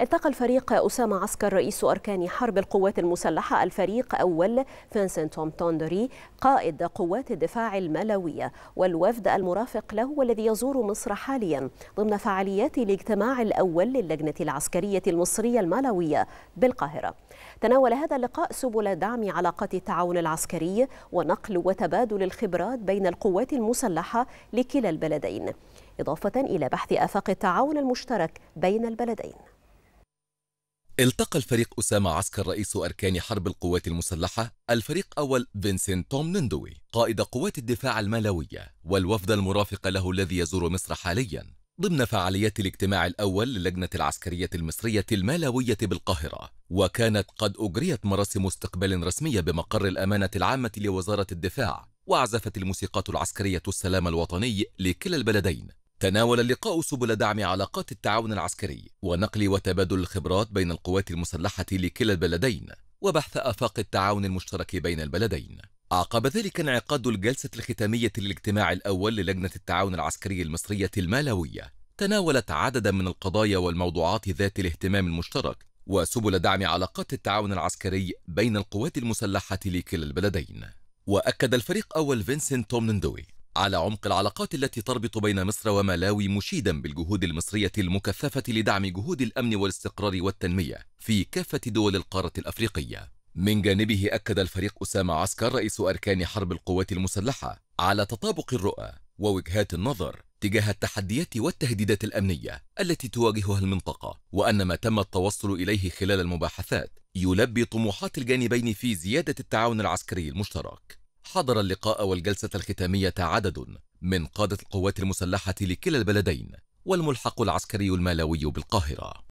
التقى الفريق أسامة عسكر رئيس أركان حرب القوات المسلحة الفريق أول توم توندري قائد قوات الدفاع الملوية والوفد المرافق له والذي يزور مصر حاليا ضمن فعاليات الاجتماع الأول للجنة العسكرية المصرية الملوية بالقاهرة تناول هذا اللقاء سبل دعم علاقات التعاون العسكري ونقل وتبادل الخبرات بين القوات المسلحة لكلا البلدين إضافة إلى بحث آفاق التعاون المشترك بين البلدين التقى الفريق أسامة عسكر رئيس أركان حرب القوات المسلحة الفريق أول فينسنت توم نندوي قائد قوات الدفاع المالوية والوفد المرافق له الذي يزور مصر حاليا ضمن فعاليات الاجتماع الأول للجنة العسكرية المصرية المالوية بالقاهرة وكانت قد أجريت مراسم استقبال رسمية بمقر الأمانة العامة لوزارة الدفاع وعزفت الموسيقات العسكرية السلام الوطني لكلا البلدين تناول اللقاء سبل دعم علاقات التعاون العسكري ونقل وتبادل الخبرات بين القوات المسلحة لكلا البلدين وبحث آفاق التعاون المشترك بين البلدين عقب ذلك انعقاد الجلسة الختامية للاجتماع الأول للجنة التعاون العسكري المصرية المالوية تناولت عددا من القضايا والموضوعات ذات الاهتمام المشترك وسبل دعم علاقات التعاون العسكري بين القوات المسلحة لكلا البلدين وأكد الفريق أول فينسنت توم نندوي على عمق العلاقات التي تربط بين مصر وملاوي مشيدا بالجهود المصرية المكثفة لدعم جهود الأمن والاستقرار والتنمية في كافة دول القارة الأفريقية من جانبه أكد الفريق أسامة عسكر رئيس أركان حرب القوات المسلحة على تطابق الرؤى ووجهات النظر تجاه التحديات والتهديدات الأمنية التي تواجهها المنطقة وأن ما تم التوصل إليه خلال المباحثات يلبي طموحات الجانبين في زيادة التعاون العسكري المشترك حضر اللقاء والجلسة الختامية عدد من قادة القوات المسلحة لكلا البلدين والملحق العسكري المالاوي بالقاهرة